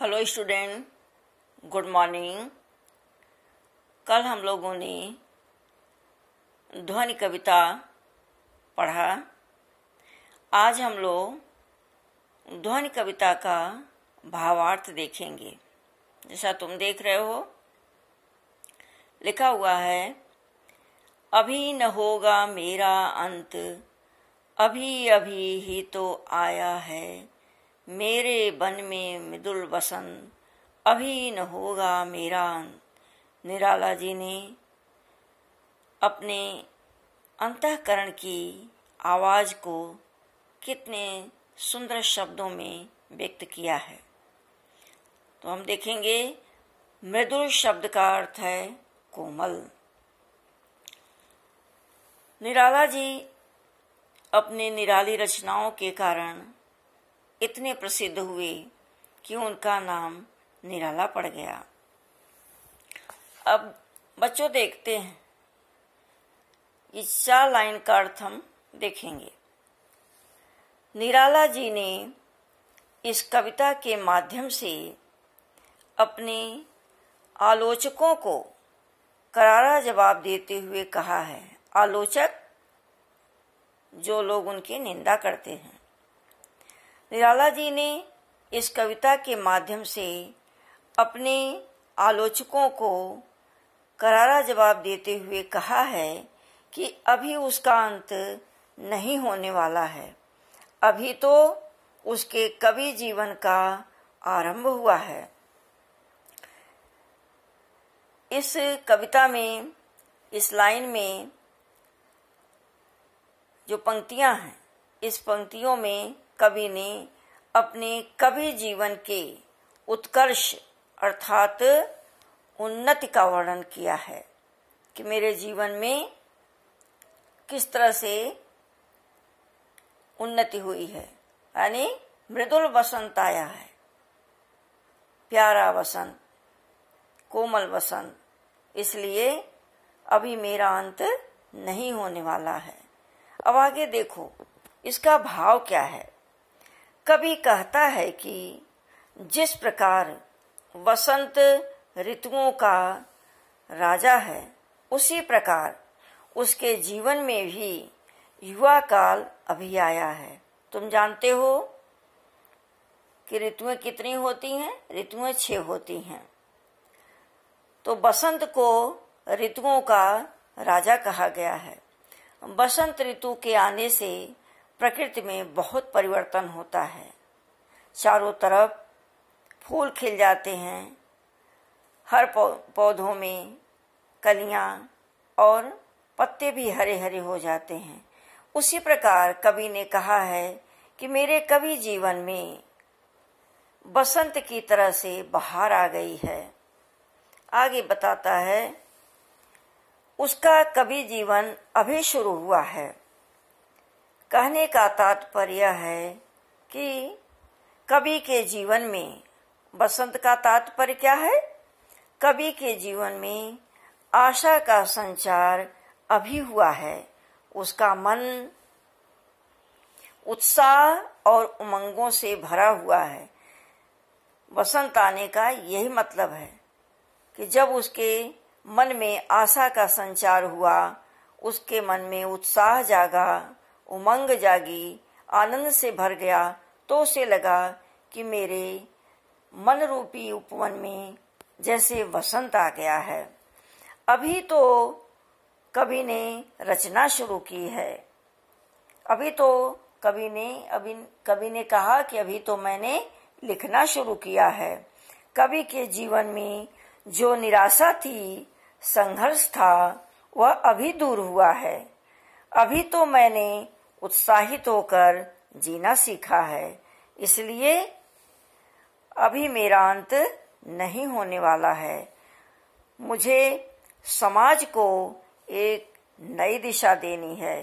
hello student good morning कल हम लोगों ने ध्वनि कविता पढ़ा आज हम लोग ध्वनि कविता का भावार्थ देखेंगे जैसा तुम देख रहे हो लिखा हुआ है अभी न होगा मेरा अंत अभी अभी ही तो आया है मेरे बन में मृदुल बसन अभी न होगा मेरा निराला जी ने अपने अंतकरण की आवाज़ को कितने सुंदर शब्दों में व्यक्त किया है तो हम देखेंगे मृदुल शब्द का अर्थ है कोमल निराला जी अपने निराली रचनाओं के कारण इतने प्रसिद्ध हुए कि उनका नाम निराला पड़ गया अब बच्चों देखते हैं ये चार लाइन का अर्थ हम देखेंगे निराला जी ने इस कविता के माध्यम से अपने आलोचकों को करारा जवाब देते हुए कहा है आलोचक जो लोग उनकी निंदा करते हैं निराला जी ने इस कविता के माध्यम से अपने आलोचकों को करारा जवाब देते हुए कहा है कि अभी उसका अंत नहीं होने वाला है अभी तो उसके कवि जीवन का आरंभ हुआ है इस कविता में इस लाइन में जो पंक्तियां हैं इस पंक्तियों में कवि ने अपने कवि जीवन के उत्कर्ष अर्थात उन्नति का वर्णन किया है कि मेरे जीवन में किस तरह से उन्नति हुई है यानी मृदुल वसंत आया है प्यारा वसंत कोमल वसंत इसलिए अभी मेरा अंत नहीं होने वाला है अब आगे देखो इसका भाव क्या है कभी कहता है कि जिस प्रकार वसंत ऋतुओं का राजा है उसी प्रकार उसके जीवन में भी युवा काल अभी आया है तुम जानते हो कि ऋतुएं कितनी होती हैं ऋतुएं छह होती हैं तो बसंत को ऋतुओं का राजा कहा गया है बसंत ऋतु के आने से प्रकृति में बहुत परिवर्तन होता है चारों तरफ फूल खिल जाते हैं हर पौधों में कलियां और पत्ते भी हरे हरे हो जाते हैं उसी प्रकार कवि ने कहा है कि मेरे कवि जीवन में बसंत की तरह से बाहर आ गई है आगे बताता है उसका कवि जीवन अभी शुरू हुआ है कहने का तात्पर्य है कि कवि के जीवन में बसंत का तात्पर्य क्या है कवि के जीवन में आशा का संचार अभी हुआ है उसका मन उत्साह और उमंगों से भरा हुआ है बसंत आने का यही मतलब है कि जब उसके मन में आशा का संचार हुआ उसके मन में उत्साह जागा उमंग जागी आनंद से भर गया तो उसे लगा कि मेरे मन रूपी उपवन में जैसे वसंत आ गया है अभी तो कवि ने रचना शुरू की है अभी तो कवि ने अभी कवि ने कहा कि अभी तो मैंने लिखना शुरू किया है कवि के जीवन में जो निराशा थी संघर्ष था वह अभी दूर हुआ है अभी तो मैंने उत्साहित होकर जीना सीखा है इसलिए अभी मेरा अंत नहीं होने वाला है मुझे समाज को एक नई दिशा देनी है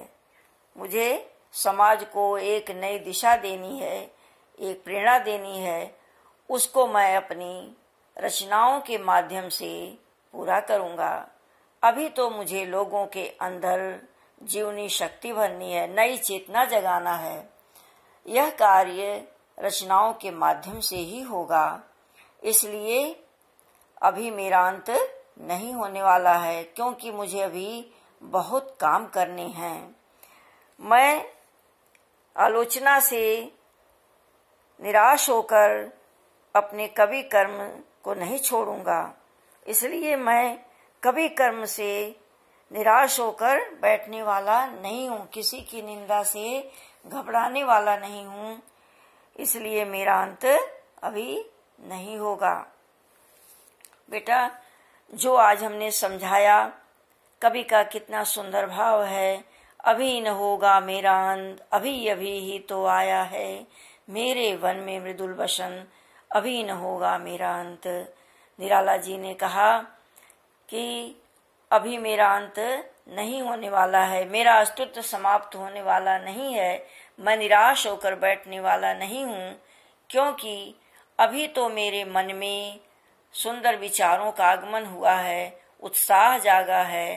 मुझे समाज को एक नई दिशा देनी है एक प्रेरणा देनी है उसको मैं अपनी रचनाओं के माध्यम से पूरा करूँगा अभी तो मुझे लोगों के अंदर जीवनी शक्ति भरनी है नई चेतना जगाना है यह कार्य रचनाओं के माध्यम से ही होगा इसलिए अभी मेरा अंत नहीं होने वाला है क्योंकि मुझे अभी बहुत काम करने हैं मैं आलोचना से निराश होकर अपने कवि कर्म को नहीं छोड़ूंगा इसलिए मैं कवि कर्म से निराश होकर बैठने वाला नहीं हूँ किसी की निंदा से घबराने वाला नहीं हूँ इसलिए मेरा अंत अभी नहीं होगा बेटा जो आज हमने समझाया कभी का कितना सुंदर भाव है अभी न होगा मेरा अंत अभी अभी ही तो आया है मेरे वन में मृदुल बसन अभी न होगा मेरा अंत निराला जी ने कहा कि अभी मेरा अंत नहीं होने वाला है मेरा अस्तित्व समाप्त होने वाला नहीं है मैं निराश होकर बैठने वाला नहीं हूँ क्योंकि अभी तो मेरे मन में सुंदर विचारों का आगमन हुआ है उत्साह जागा है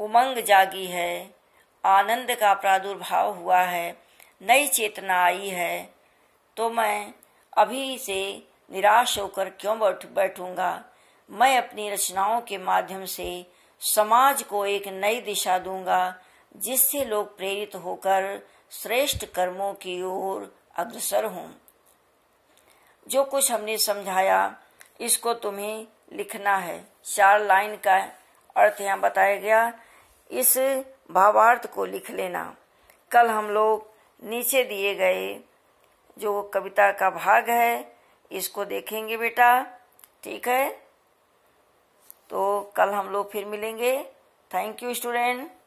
उमंग जागी है आनंद का प्रादुर्भाव हुआ है नई चेतना आई है तो मैं अभी से निराश होकर क्यों बैठ बैठूंगा मैं अपनी रचनाओं के माध्यम से समाज को एक नई दिशा दूंगा जिससे लोग प्रेरित होकर श्रेष्ठ कर्मों की ओर अग्रसर हों जो कुछ हमने समझाया इसको तुम्हें लिखना है चार लाइन का अर्थ यहाँ बताया गया इस भावार्थ को लिख लेना कल हम लोग नीचे दिए गए जो कविता का भाग है इसको देखेंगे बेटा ठीक है तो कल हम लोग फिर मिलेंगे थैंक यू स्टूडेंट